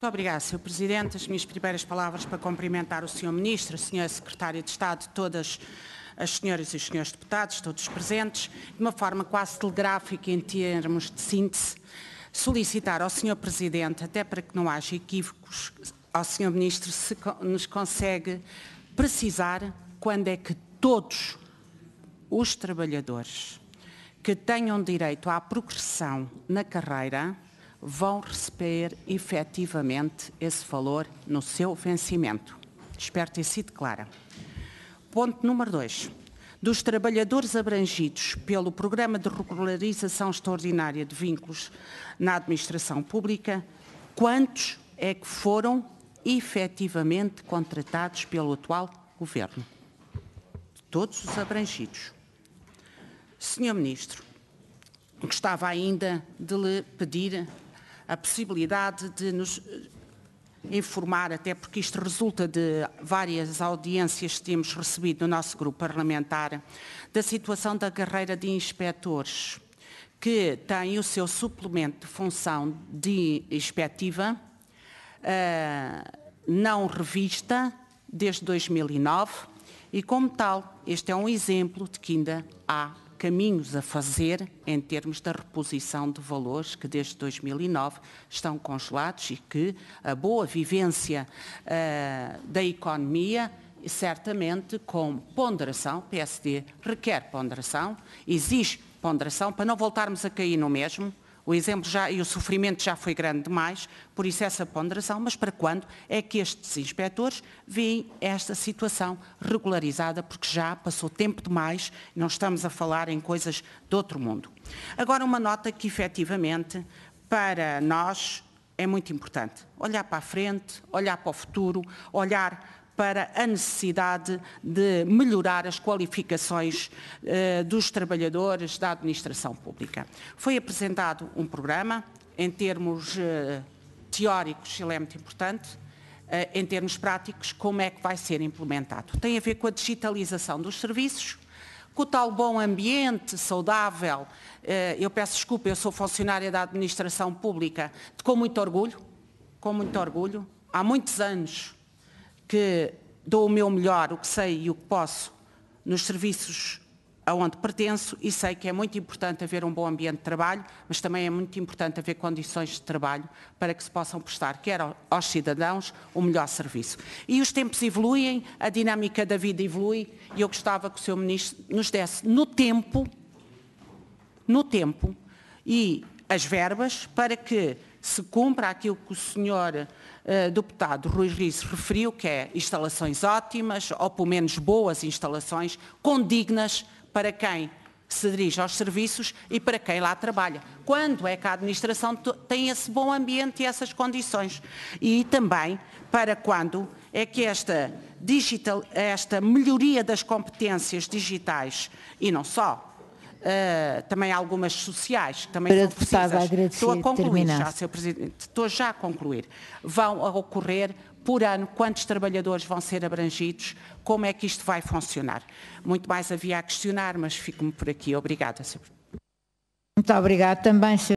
Muito obrigada, Sr. Presidente. As minhas primeiras palavras para cumprimentar o Sr. Ministro, a Sra. Secretária de Estado, todas as senhoras e os senhores deputados, todos presentes, de uma forma quase telegráfica em termos de síntese, solicitar ao Sr. Presidente, até para que não haja equívocos, ao Sr. Ministro se nos consegue precisar quando é que todos os trabalhadores que tenham direito à progressão na carreira vão receber efetivamente esse valor no seu vencimento. Espero ter sido clara. Ponto número 2. Dos trabalhadores abrangidos pelo Programa de Regularização Extraordinária de Vínculos na Administração Pública, quantos é que foram efetivamente contratados pelo atual Governo? Todos os abrangidos. Senhor Ministro, gostava ainda de lhe pedir a possibilidade de nos eh, informar, até porque isto resulta de várias audiências que temos recebido no nosso grupo parlamentar, da situação da carreira de inspectores, que tem o seu suplemento de função de inspectiva, eh, não revista, desde 2009, e como tal, este é um exemplo de que ainda há caminhos a fazer em termos da reposição de valores que desde 2009 estão congelados e que a boa vivência uh, da economia certamente com ponderação, PSD requer ponderação, exige ponderação para não voltarmos a cair no mesmo, o exemplo já e o sofrimento já foi grande demais, por isso essa ponderação, mas para quando é que estes inspectores veem esta situação regularizada, porque já passou tempo demais, não estamos a falar em coisas de outro mundo. Agora, uma nota que efetivamente para nós é muito importante. Olhar para a frente, olhar para o futuro, olhar para a necessidade de melhorar as qualificações eh, dos trabalhadores da administração pública. Foi apresentado um programa, em termos eh, teóricos, ele é muito importante, eh, em termos práticos, como é que vai ser implementado. Tem a ver com a digitalização dos serviços, com o tal bom ambiente saudável. Eh, eu peço desculpa, eu sou funcionária da administração pública, com muito orgulho, com muito orgulho. Há muitos anos que dou o meu melhor, o que sei e o que posso nos serviços aonde pertenço e sei que é muito importante haver um bom ambiente de trabalho, mas também é muito importante haver condições de trabalho para que se possam prestar, quer aos cidadãos, o melhor serviço. E os tempos evoluem, a dinâmica da vida evolui e eu gostava que o Sr. Ministro nos desse no tempo, no tempo, e as verbas para que se cumpra aquilo que o senhor uh, deputado Rui Riz referiu, que é instalações ótimas, ou pelo menos boas instalações, condignas para quem se dirige aos serviços e para quem lá trabalha. Quando é que a administração tem esse bom ambiente e essas condições? E também para quando é que esta, digital, esta melhoria das competências digitais, e não só, Uh, também algumas sociais, que também Para são precisas. Estou a concluir já, Sr. Presidente, estou já a concluir. Vão a ocorrer por ano, quantos trabalhadores vão ser abrangidos, como é que isto vai funcionar. Muito mais havia a questionar, mas fico-me por aqui. Obrigada, Sr. Presidente. Muito obrigada também, Sr.